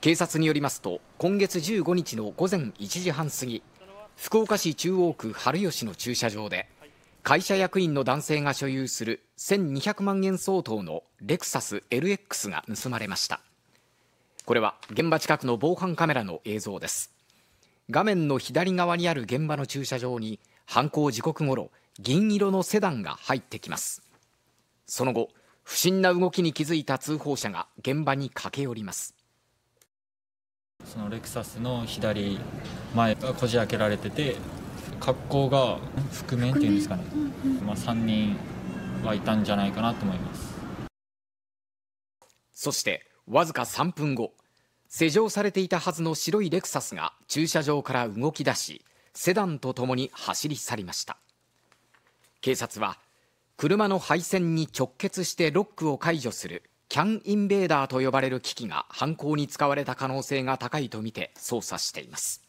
警察によりますと今月15日の午前1時半過ぎ福岡市中央区春吉の駐車場で会社役員の男性が所有する1200万円相当のレクサス LX が盗まれましたこれは現場近くの防犯カメラの映像です画面の左側にある現場の駐車場に犯行時刻頃銀色のセダンが入ってきますその後不審な動きに気づいた通報者が現場に駆け寄りますそのレクサスの左前がこじ開けられてて格好が覆面っていうんですかね、まあ、3人はいたんじゃないかなと思いますそしてわずか3分後施錠されていたはずの白いレクサスが駐車場から動き出しセダンとともに走り去りました警察は車の配線に直結してロックを解除するキャンインベーダーと呼ばれる機器が犯行に使われた可能性が高いとみて捜査しています